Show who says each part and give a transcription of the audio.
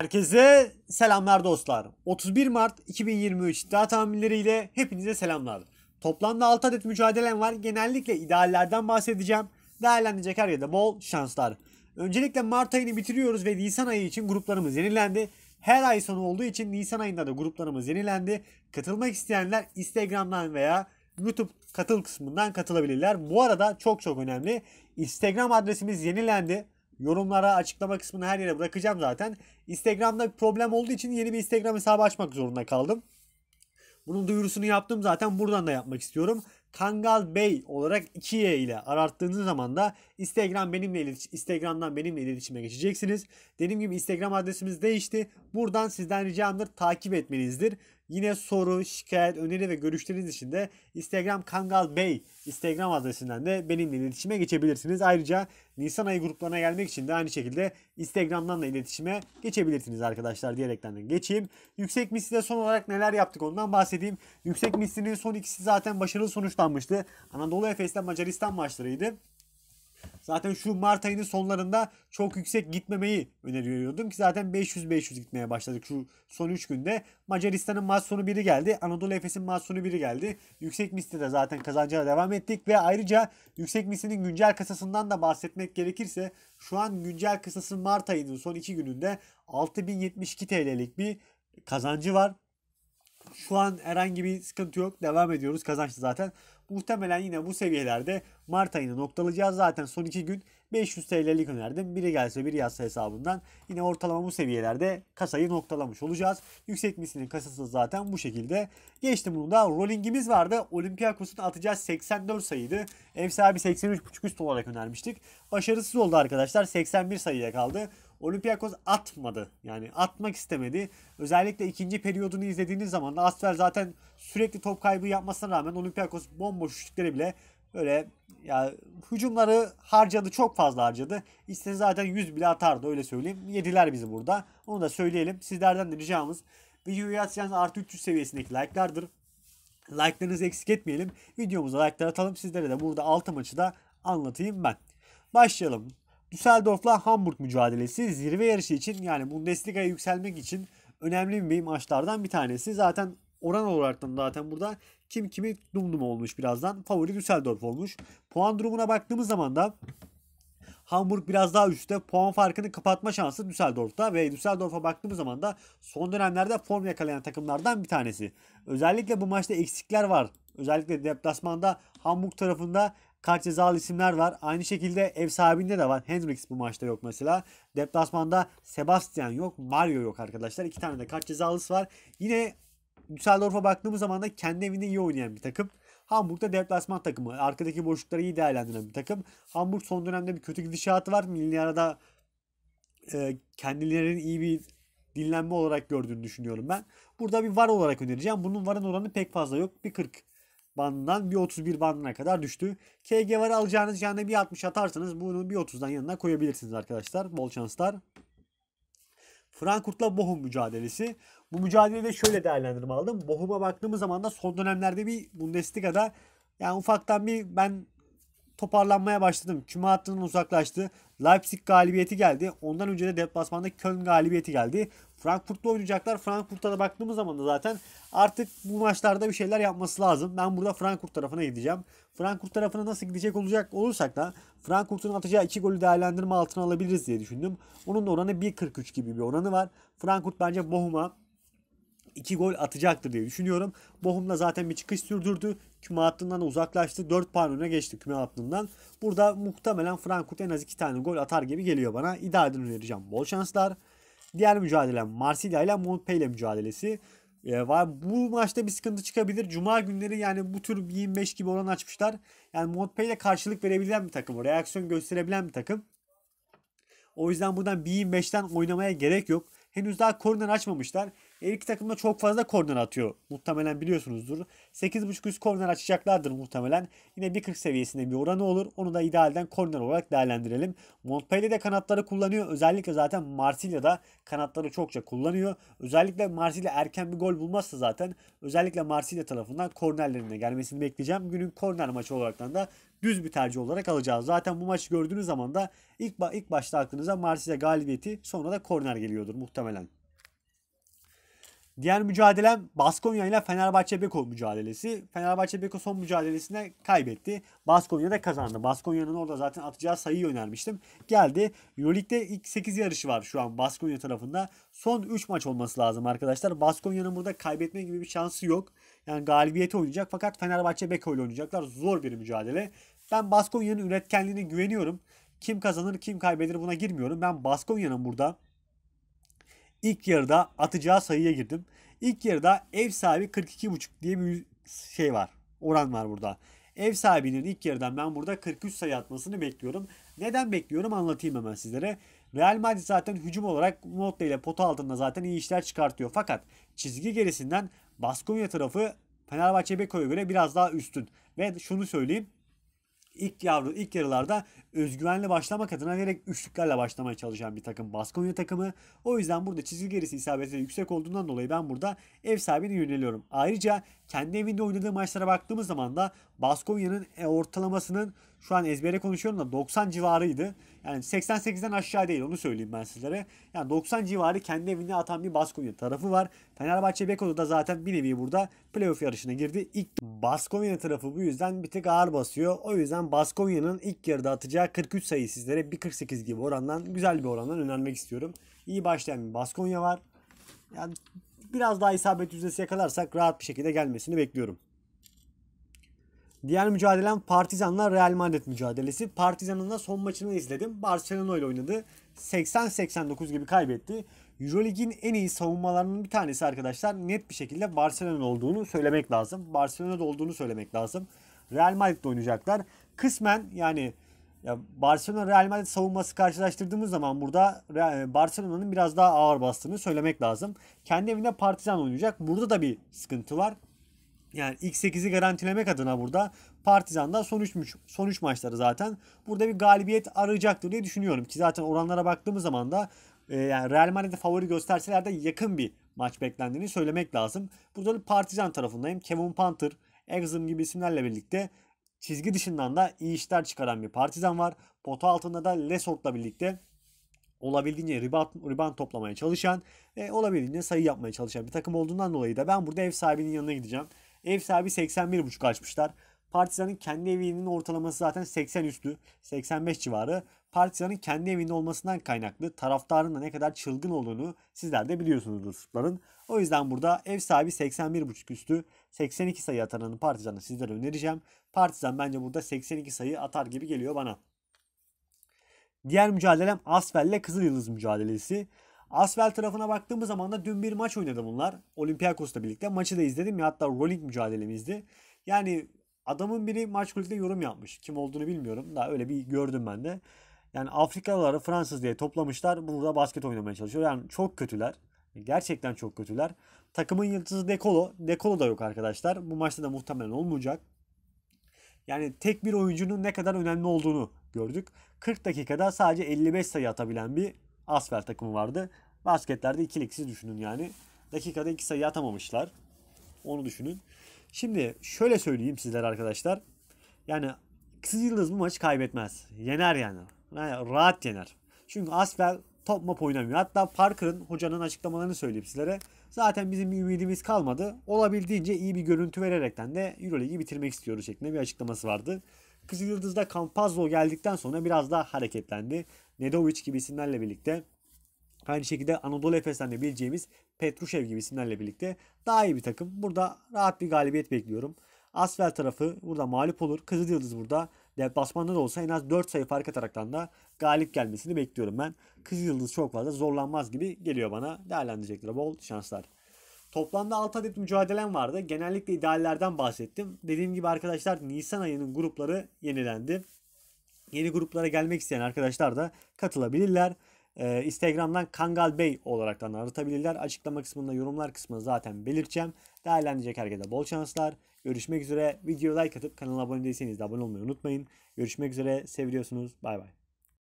Speaker 1: Herkese selamlar dostlar. 31 Mart 2023 iddia tahminleriyle hepinize selamlar. Toplamda 6 adet mücadelem var. Genellikle ideallerden bahsedeceğim. Değerlendirecek her yerde bol şanslar. Öncelikle Mart ayını bitiriyoruz ve Nisan ayı için gruplarımız yenilendi. Her ay sonu olduğu için Nisan ayında da gruplarımız yenilendi. Katılmak isteyenler Instagram'dan veya YouTube katıl kısmından katılabilirler. Bu arada çok çok önemli. Instagram adresimiz yenilendi. Yorumlara açıklama kısmını her yere bırakacağım zaten. Instagram'da bir problem olduğu için yeni bir Instagram hesabı açmak zorunda kaldım. Bunun duyurusunu yaptım zaten buradan da yapmak istiyorum. Kangal Bey olarak 2Y ile arattığınız zaman da Instagram benimle iletiş Instagram'dan benimle iletişime geçeceksiniz. Dediğim gibi Instagram adresimiz değişti. Buradan sizden ricamdır takip etmenizdir. Yine soru, şikayet, öneri ve görüşleriniz için de Instagram Kangal Bey Instagram adresinden de benimle iletişime geçebilirsiniz. Ayrıca Nisan ayı gruplarına gelmek için de aynı şekilde Instagram'dan da iletişime geçebilirsiniz arkadaşlar diyerekten de geçeyim. Yüksek Misli'de son olarak neler yaptık ondan bahsedeyim. Yüksek Misli'nin son ikisi zaten başarılı sonuçlanmıştı. Anadolu Efes'ten Macaristan maçlarıydı. Zaten şu Mart ayının sonlarında çok yüksek gitmemeyi öneriyordum ki zaten 500-500 gitmeye başladık şu son 3 günde. Macaristan'ın maç sonu biri geldi. Anadolu Efes'in maç sonu biri geldi. Yüksek misli de zaten kazancına devam ettik ve ayrıca yüksek mislinin güncel kasasından da bahsetmek gerekirse şu an güncel kasası Mart ayının son 2 gününde 6072 TL'lik bir kazancı var. Şu an herhangi bir sıkıntı yok. Devam ediyoruz. Kazançlı zaten. Muhtemelen yine bu seviyelerde Mart ayını noktalayacağız. Zaten son 2 gün 500 TL'lik önerdim. Biri gelse biri yazsa hesabından. Yine ortalama bu seviyelerde kasayı noktalamış olacağız. Yüksek mislinin kasası zaten bu şekilde. Geçtim bunu da. Rollingimiz vardı. Olympiakos'un atacağız 84 sayıydı. Ev sahibi 83.5 üst olarak önermiştik. Başarısız oldu arkadaşlar. 81 sayıya kaldı. Olympiakos atmadı. Yani atmak istemedi. Özellikle ikinci periyodunu izlediğiniz zaman da Asfer zaten sürekli top kaybı yapmasına rağmen Olympiakos bomboş üçlükleri bile böyle ya hücumları harcadı çok fazla harcadı. İstese zaten 100 bile atardı öyle söyleyeyim. Yediler bizi burada. Onu da söyleyelim. Sizlerden de ricamız videoyu atacağınız artı 300 seviyesindeki like'lardır. Like'larınızı eksik etmeyelim. Videomuza like'lar atalım. Sizlere de burada 6 maçı da anlatayım ben. Başlayalım. Düsseldorf'la Hamburg mücadelesi zirve yarışı için yani Bundesliga'ya yükselmek için önemli bir maçlardan bir tanesi. Zaten oran olarak da zaten burada kim kimi dumdum olmuş birazdan. Favori Düsseldorf olmuş. Puan durumuna baktığımız zaman da Hamburg biraz daha üstte. Puan farkını kapatma şansı Düsseldorf'ta ve Düsseldorf'a baktığımız zaman da son dönemlerde form yakalayan takımlardan bir tanesi. Özellikle bu maçta eksikler var. Özellikle deplasmanda Hamburg tarafında kart cezalı isimler var. Aynı şekilde ev sahibinde de var. Hendrix bu maçta yok mesela. Deplasmanda Sebastian yok. Mario yok arkadaşlar. İki tane de kart cezalısı var. Yine Düsseldorf'a baktığımız zaman da kendi evinde iyi oynayan bir takım. Hamburg'da deplasman takımı. Arkadaki boşlukları iyi değerlendiren bir takım. Hamburg son dönemde bir kötü gidişatı var. Milli e, kendilerinin iyi bir dinlenme olarak gördüğünü düşünüyorum ben. Burada bir var olarak önereceğim. Bunun varın oranı pek fazla yok. Bir 40 bandından bir 1.31 bandına kadar düştü. KG var alacağınız yani bir 1.60 atarsanız bunu bir 1.30'dan yanına koyabilirsiniz arkadaşlar. Bol şanslar. Frankfurt'la Bochum mücadelesi. Bu mücadeleyi de şöyle değerlendirme aldım. Bohuma baktığımız zaman da son dönemlerde bir Bundesliga'da yani ufaktan bir ben toparlanmaya başladım. Küme hattından uzaklaştı. Leipzig galibiyeti geldi. Ondan önce de deplasmandaki Köln galibiyeti geldi. Frankfurt'ta oynayacaklar. Frankfurt'ta da baktığımız zaman da zaten artık bu maçlarda bir şeyler yapması lazım. Ben burada Frankfurt tarafına gideceğim. Frankfurt tarafına nasıl gidecek olacak olursak da Frankfurt'un atacağı iki golü değerlendirme altına alabiliriz diye düşündüm. Onun da oranı 1.43 gibi bir oranı var. Frankfurt bence Bohum'a 2 gol atacaktır diye düşünüyorum. Bohum da zaten bir çıkış sürdürdü. Küme hattından da uzaklaştı. 4 puan öne geçti küme hattından. Burada muhtemelen Frankfurt en az 2 tane gol atar gibi geliyor bana. İdareden önereceğim. Bol şanslar. Diğer mücadele Marsilya ile Montpellier mücadelesi. E, ee, var. Bu maçta bir sıkıntı çıkabilir. Cuma günleri yani bu tür 25 gibi oran açmışlar. Yani Montpellier karşılık verebilen bir takım. Reaksiyon gösterebilen bir takım. O yüzden buradan 25'ten oynamaya gerek yok. Henüz daha korner açmamışlar. Her iki takım da çok fazla korner atıyor. Muhtemelen biliyorsunuzdur. 8.5 üst korner açacaklardır muhtemelen. Yine 1.40 seviyesinde bir oranı olur. Onu da idealden korner olarak değerlendirelim. Montpellier de kanatları kullanıyor. Özellikle zaten Marsilya'da kanatları çokça kullanıyor. Özellikle Marsilya erken bir gol bulmazsa zaten özellikle Marsilya tarafından kornerlerine gelmesini bekleyeceğim. Günün korner maçı olarak da düz bir tercih olarak alacağız. Zaten bu maçı gördüğünüz zaman da ilk, ilk başta aklınıza Marsilya galibiyeti sonra da korner geliyordur muhtemelen. Diğer mücadelem Baskonya ile Fenerbahçe Beko mücadelesi. Fenerbahçe Beko son mücadelesinde kaybetti. Baskonya da kazandı. Baskonya'nın orada zaten atacağı sayıyı önermiştim. Geldi. Euroleague'de ilk 8 yarışı var şu an Baskonya tarafında. Son 3 maç olması lazım arkadaşlar. Baskonya'nın burada kaybetme gibi bir şansı yok. Yani galibiyeti oynayacak fakat Fenerbahçe Beko ile oynayacaklar. Zor bir mücadele. Ben Baskonya'nın üretkenliğine güveniyorum. Kim kazanır kim kaybeder buna girmiyorum. Ben Baskonya'nın burada İlk yarıda atacağı sayıya girdim. İlk yarıda ev sahibi 42.5 diye bir şey var. Oran var burada. Ev sahibinin ilk yarıdan ben burada 43 sayı atmasını bekliyorum. Neden bekliyorum anlatayım hemen sizlere. Real Madrid zaten hücum olarak Motta ile pota altında zaten iyi işler çıkartıyor. Fakat çizgi gerisinden Baskonya tarafı Fenerbahçe Beko'ya göre biraz daha üstün. Ve şunu söyleyeyim ilk yavru ilk yarılarda özgüvenle başlamak adına gerek üçlüklerle başlamaya çalışan bir takım Baskonya takımı. O yüzden burada çizgi gerisi isabeti yüksek olduğundan dolayı ben burada ev sahibine yöneliyorum. Ayrıca kendi evinde oynadığı maçlara baktığımız zaman da Baskonya'nın e, ortalamasının şu an ezbere konuşuyorum da 90 civarıydı. Yani 88'den aşağı değil onu söyleyeyim ben sizlere. Yani 90 civarı kendi evinde atan bir Baskonya tarafı var. Fenerbahçe Beko'da da zaten bir nevi burada playoff yarışına girdi. İlk Baskonya tarafı bu yüzden bir tık ağır basıyor. O yüzden Baskonya'nın ilk yarıda atacağı 43 sayı sizlere 1.48 gibi orandan güzel bir orandan önermek istiyorum. İyi başlayan bir Baskonya var. Yani Biraz daha isabet yüzdesi yakalarsak rahat bir şekilde gelmesini bekliyorum. Diğer mücadelem Partizan'la Real Madrid mücadelesi. Partizan'ın da son maçını izledim. Barcelona ile oynadı. 80-89 gibi kaybetti. Euroleague'in en iyi savunmalarının bir tanesi arkadaşlar net bir şekilde Barcelona'nın olduğunu söylemek lazım. Barcelona'da olduğunu söylemek lazım. Real Madrid'de oynayacaklar. Kısmen yani ya Barcelona Real Madrid savunması karşılaştırdığımız zaman burada e, Barcelona'nın biraz daha ağır bastığını söylemek lazım. Kendi evinde Partizan oynayacak. Burada da bir sıkıntı var. Yani ilk 8'i garantilemek adına burada Partizan'da son 3 son 3 maçları zaten burada bir galibiyet arayacaktır diye düşünüyorum ki zaten oranlara baktığımız zaman da e, yani Real Madrid'i favori gösterseler de yakın bir maç beklendiğini söylemek lazım. Burada Partizan tarafındayım. Kevin Panther, Exum gibi isimlerle birlikte Çizgi dışından da iyi işler çıkaran bir Partizan var. Potu altında da Lesort'la birlikte olabildiğince rebound, rebound toplamaya çalışan ve olabildiğince sayı yapmaya çalışan bir takım olduğundan dolayı da ben burada ev sahibinin yanına gideceğim. Ev sahibi 81.5 açmışlar. Partizan'ın kendi evinin ortalaması zaten 80 üstü, 85 civarı. Partizan'ın kendi evinde olmasından kaynaklı taraftarın da ne kadar çılgın olduğunu sizler de biliyorsunuzdur Sırpların. O yüzden burada ev sahibi 81.5 üstü 82 sayı atanın Partizan'ı sizlere önereceğim. Partizan bence burada 82 sayı atar gibi geliyor bana. Diğer mücadelem Asfel ile Kızıl Yıldız mücadelesi. Asfel tarafına baktığımız zaman da dün bir maç oynadı bunlar. Olympiakos'la birlikte maçı da izledim ya hatta rolling mücadelemizdi. Yani adamın biri maç kulüpte yorum yapmış. Kim olduğunu bilmiyorum da öyle bir gördüm ben de. Yani Afrikalıları Fransız diye toplamışlar. Burada basket oynamaya çalışıyor. Yani çok kötüler. Gerçekten çok kötüler. Takımın yıldızı Dekolo. Dekolo da yok arkadaşlar. Bu maçta da muhtemelen olmayacak. Yani tek bir oyuncunun ne kadar önemli olduğunu gördük. 40 dakikada sadece 55 sayı atabilen bir Asfer takımı vardı. Basketlerde ikiliksiz düşünün yani. Dakikada 2 sayı atamamışlar. Onu düşünün. Şimdi şöyle söyleyeyim sizlere arkadaşlar. Yani Kız Yıldız bu maçı kaybetmez. Yener yani. yani rahat yener. Çünkü Asfer top map oynamıyor. Hatta Parker'ın hocanın açıklamalarını söyleyeyim sizlere. Zaten bizim bir ümidimiz kalmadı. Olabildiğince iyi bir görüntü vererekten de Euroleague'i bitirmek istiyoruz şeklinde bir açıklaması vardı. Kızıl Yıldız'da Campazzo geldikten sonra biraz daha hareketlendi. Nedovic gibi isimlerle birlikte Aynı şekilde Anadolu Efes'ten de bileceğimiz Petrushev gibi isimlerle birlikte daha iyi bir takım. Burada rahat bir galibiyet bekliyorum. Asfel tarafı burada mağlup olur. Kızıl Yıldız burada deplasmanda da olsa en az 4 sayı fark ataraktan da galip gelmesini bekliyorum ben. Kızılyıldız çok fazla zorlanmaz gibi geliyor bana. Değerlendirecekler bol şanslar. Toplamda 6 adet mücadelem vardı. Genellikle ideallerden bahsettim. Dediğim gibi arkadaşlar Nisan ayının grupları yenilendi. Yeni gruplara gelmek isteyen arkadaşlar da katılabilirler. Ee, Instagram'dan Kangal Bey olarak da aratabilirler. Açıklama kısmında yorumlar kısmını zaten belirteceğim. Değerlendirecek herkese bol şanslar. Görüşmek üzere. Videoya like atıp kanala abone değilseniz de abone olmayı unutmayın. Görüşmek üzere. Seviyorsunuz. Bay bay.